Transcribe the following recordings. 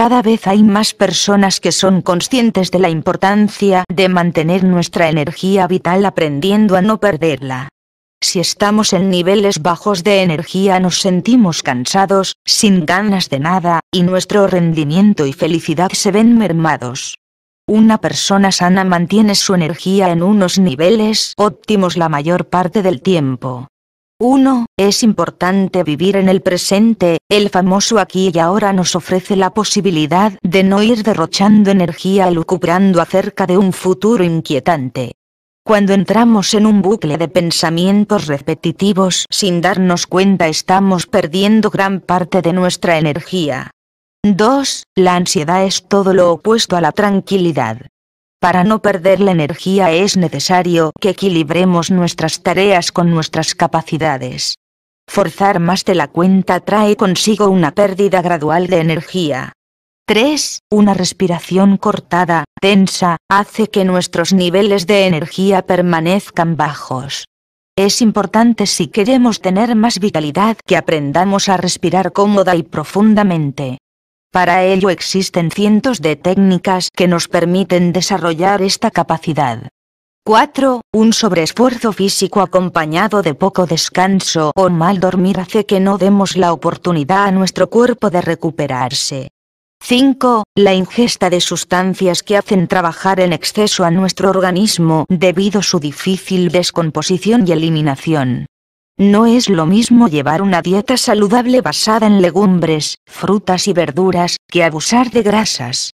Cada vez hay más personas que son conscientes de la importancia de mantener nuestra energía vital aprendiendo a no perderla. Si estamos en niveles bajos de energía nos sentimos cansados, sin ganas de nada, y nuestro rendimiento y felicidad se ven mermados. Una persona sana mantiene su energía en unos niveles óptimos la mayor parte del tiempo. 1. Es importante vivir en el presente, el famoso aquí y ahora nos ofrece la posibilidad de no ir derrochando energía lucubrando acerca de un futuro inquietante. Cuando entramos en un bucle de pensamientos repetitivos sin darnos cuenta estamos perdiendo gran parte de nuestra energía. 2. La ansiedad es todo lo opuesto a la tranquilidad. Para no perder la energía es necesario que equilibremos nuestras tareas con nuestras capacidades. Forzar más de la cuenta trae consigo una pérdida gradual de energía. 3. Una respiración cortada, tensa, hace que nuestros niveles de energía permanezcan bajos. Es importante si queremos tener más vitalidad que aprendamos a respirar cómoda y profundamente. Para ello existen cientos de técnicas que nos permiten desarrollar esta capacidad. 4. Un sobreesfuerzo físico acompañado de poco descanso o mal dormir hace que no demos la oportunidad a nuestro cuerpo de recuperarse. 5. La ingesta de sustancias que hacen trabajar en exceso a nuestro organismo debido a su difícil descomposición y eliminación. No es lo mismo llevar una dieta saludable basada en legumbres, frutas y verduras, que abusar de grasas.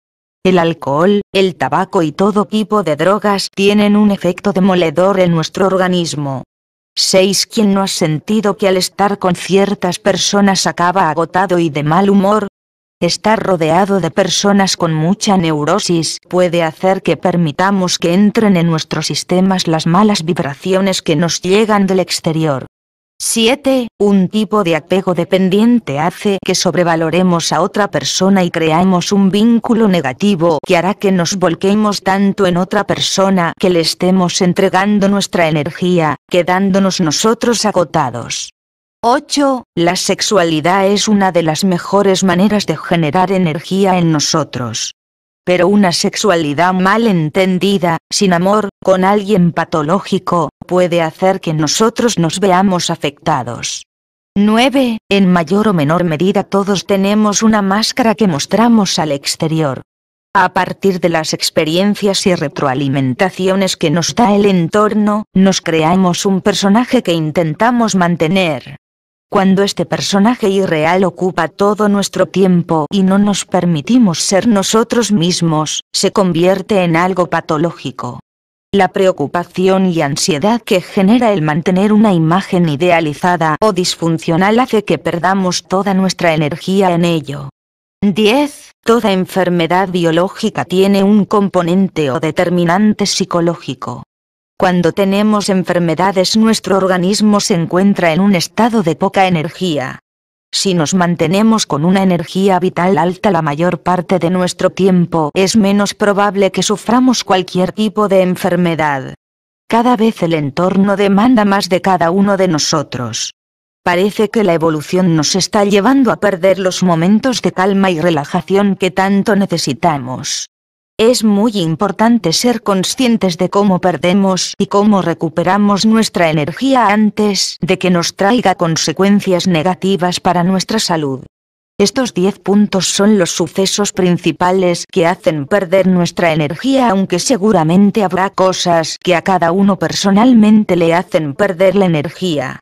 El alcohol, el tabaco y todo tipo de drogas tienen un efecto demoledor en nuestro organismo. 6. ¿Quién no ha sentido que al estar con ciertas personas acaba agotado y de mal humor? Estar rodeado de personas con mucha neurosis puede hacer que permitamos que entren en nuestros sistemas las malas vibraciones que nos llegan del exterior. 7. Un tipo de apego dependiente hace que sobrevaloremos a otra persona y creamos un vínculo negativo que hará que nos volquemos tanto en otra persona que le estemos entregando nuestra energía, quedándonos nosotros agotados. 8. La sexualidad es una de las mejores maneras de generar energía en nosotros. Pero una sexualidad mal entendida, sin amor, con alguien patológico, puede hacer que nosotros nos veamos afectados. 9. En mayor o menor medida todos tenemos una máscara que mostramos al exterior. A partir de las experiencias y retroalimentaciones que nos da el entorno, nos creamos un personaje que intentamos mantener. Cuando este personaje irreal ocupa todo nuestro tiempo y no nos permitimos ser nosotros mismos, se convierte en algo patológico. La preocupación y ansiedad que genera el mantener una imagen idealizada o disfuncional hace que perdamos toda nuestra energía en ello. 10. Toda enfermedad biológica tiene un componente o determinante psicológico. Cuando tenemos enfermedades nuestro organismo se encuentra en un estado de poca energía, si nos mantenemos con una energía vital alta la mayor parte de nuestro tiempo es menos probable que suframos cualquier tipo de enfermedad. Cada vez el entorno demanda más de cada uno de nosotros. Parece que la evolución nos está llevando a perder los momentos de calma y relajación que tanto necesitamos. Es muy importante ser conscientes de cómo perdemos y cómo recuperamos nuestra energía antes de que nos traiga consecuencias negativas para nuestra salud. Estos 10 puntos son los sucesos principales que hacen perder nuestra energía aunque seguramente habrá cosas que a cada uno personalmente le hacen perder la energía.